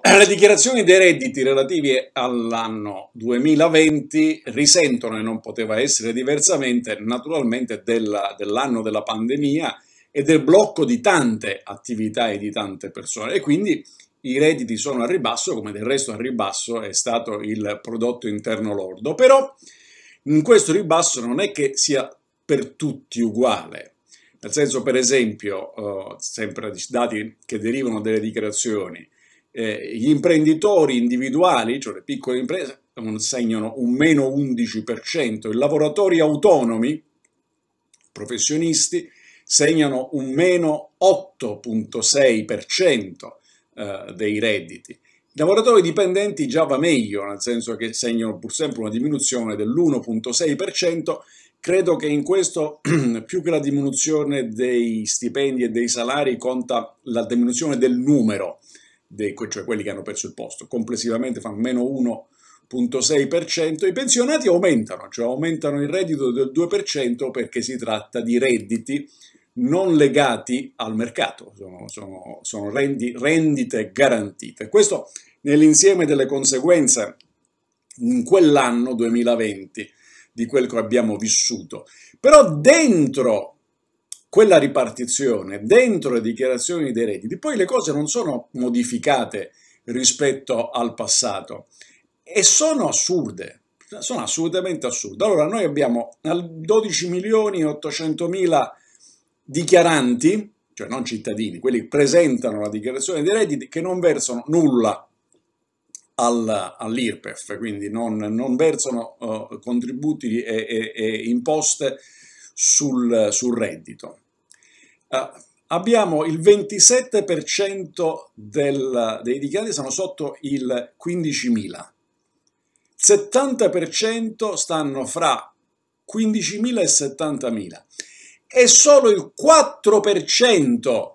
Le dichiarazioni dei redditi relativi all'anno 2020 risentono, e non poteva essere diversamente, naturalmente dell'anno della pandemia e del blocco di tante attività e di tante persone. E quindi i redditi sono a ribasso, come del resto a ribasso è stato il prodotto interno lordo. Però in questo ribasso non è che sia per tutti uguale. Nel senso, per esempio, eh, sempre dati che derivano dalle dichiarazioni, eh, gli imprenditori individuali, cioè le piccole imprese, segnano un meno 11%, i lavoratori autonomi, professionisti, segnano un meno 8.6% eh, dei redditi. I lavoratori dipendenti già va meglio, nel senso che segnano pur sempre una diminuzione dell'1.6%, credo che in questo più che la diminuzione dei stipendi e dei salari conta la diminuzione del numero dei, cioè quelli che hanno perso il posto, complessivamente fanno meno 1,6%, i pensionati aumentano, cioè aumentano il reddito del 2% perché si tratta di redditi non legati al mercato, sono, sono, sono rendi, rendite garantite. Questo nell'insieme delle conseguenze in quell'anno 2020 di quel che abbiamo vissuto. Però dentro quella ripartizione dentro le dichiarazioni dei redditi, poi le cose non sono modificate rispetto al passato e sono assurde, sono assolutamente assurde. Allora noi abbiamo 12 milioni e 800 mila dichiaranti, cioè non cittadini, quelli che presentano la dichiarazione dei redditi che non versano nulla all'IRPEF, quindi non, non versano uh, contributi e, e, e imposte sul, sul reddito. Uh, abbiamo il 27% del, dei dichiarati sono sotto il 15.000, 70% stanno fra 15.000 e 70.000 e solo il 4%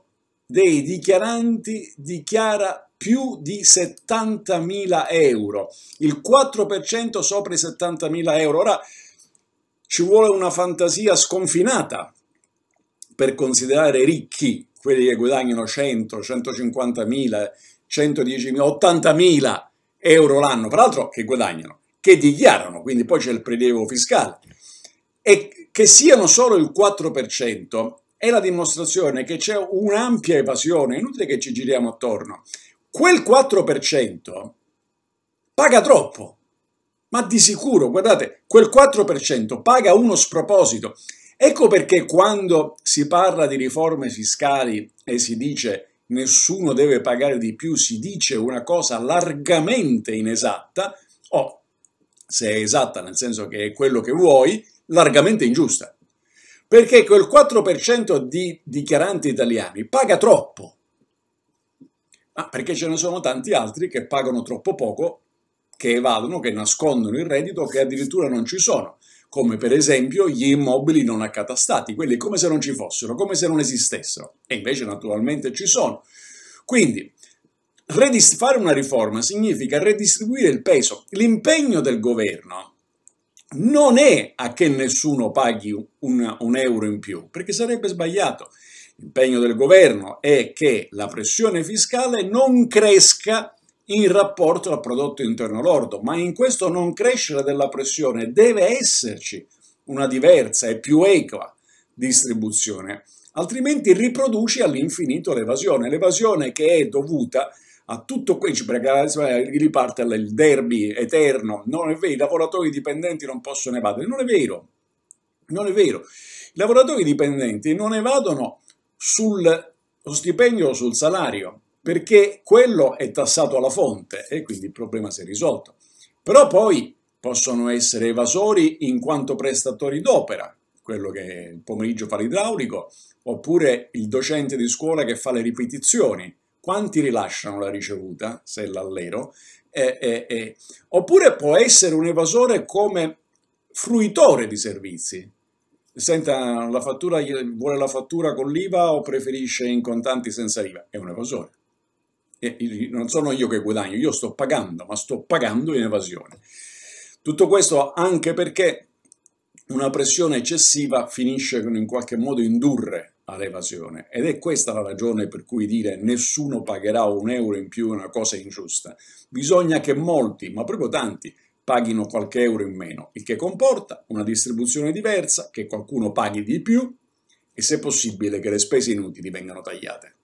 dei dichiaranti dichiara più di 70.000 euro, il 4% sopra i 70.000 euro. Ora, ci vuole una fantasia sconfinata per considerare ricchi quelli che guadagnano 100, 150.000, 110.000, 80.000 euro l'anno, peraltro che guadagnano, che dichiarano, quindi poi c'è il prelievo fiscale, e che siano solo il 4% è la dimostrazione che c'è un'ampia evasione, inutile che ci giriamo attorno. Quel 4% paga troppo, ma di sicuro, guardate, quel 4% paga uno sproposito. Ecco perché quando si parla di riforme fiscali e si dice nessuno deve pagare di più, si dice una cosa largamente inesatta, o se è esatta nel senso che è quello che vuoi, largamente ingiusta. Perché quel 4% di dichiaranti italiani paga troppo, ma perché ce ne sono tanti altri che pagano troppo poco che evadono, che nascondono il reddito, che addirittura non ci sono, come per esempio gli immobili non accatastati, quelli come se non ci fossero, come se non esistessero, e invece naturalmente ci sono. Quindi, fare una riforma significa redistribuire il peso. L'impegno del governo non è a che nessuno paghi un, un, euro in più, perché sarebbe sbagliato. L'impegno del governo è che la pressione fiscale non cresca in rapporto al prodotto interno lordo, ma in questo non crescere della pressione deve esserci una diversa e più equa distribuzione, altrimenti riproduci all'infinito l'evasione, l'evasione che è dovuta a tutto questo, perché riparte il derby eterno, non è vero, i lavoratori dipendenti non possono evadere, non è vero, non è vero, i lavoratori dipendenti non evadono sul stipendio sul salario, perché quello è tassato alla fonte e quindi il problema si è risolto. Però poi possono essere evasori in quanto prestatori d'opera, quello che il pomeriggio fa l'idraulico, oppure il docente di scuola che fa le ripetizioni. Quanti rilasciano la ricevuta, se è l'allero? Eh, eh, eh. Oppure può essere un evasore come fruitore di servizi. Senta, la fattura, vuole la fattura con l'IVA o preferisce in contanti senza IVA? È un evasore non sono io che guadagno, io sto pagando, ma sto pagando in evasione. Tutto questo anche perché una pressione eccessiva finisce con in qualche modo indurre all'evasione ed è questa la ragione per cui dire nessuno pagherà un euro in più è una cosa ingiusta. Bisogna che molti, ma proprio tanti, paghino qualche euro in meno, il che comporta una distribuzione diversa, che qualcuno paghi di più e se possibile che le spese inutili vengano tagliate.